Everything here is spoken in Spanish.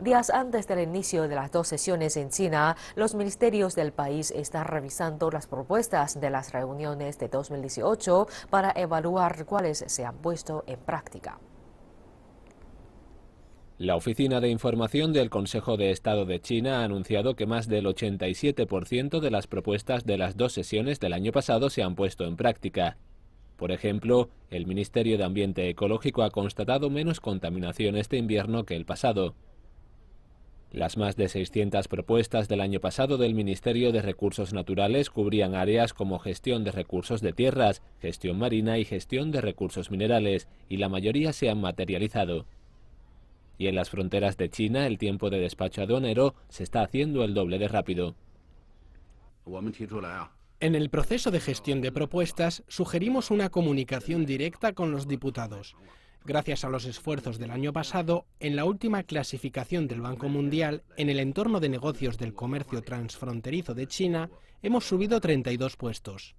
Días antes del inicio de las dos sesiones en China, los ministerios del país están revisando las propuestas de las reuniones de 2018 para evaluar cuáles se han puesto en práctica. La Oficina de Información del Consejo de Estado de China ha anunciado que más del 87% de las propuestas de las dos sesiones del año pasado se han puesto en práctica. Por ejemplo, el Ministerio de Ambiente Ecológico ha constatado menos contaminación este invierno que el pasado. Las más de 600 propuestas del año pasado del Ministerio de Recursos Naturales cubrían áreas como gestión de recursos de tierras, gestión marina y gestión de recursos minerales, y la mayoría se han materializado. Y en las fronteras de China el tiempo de despacho aduanero se está haciendo el doble de rápido. En el proceso de gestión de propuestas sugerimos una comunicación directa con los diputados gracias a los esfuerzos del año pasado, en la última clasificación del Banco Mundial, en el entorno de negocios del comercio transfronterizo de China, hemos subido 32 puestos.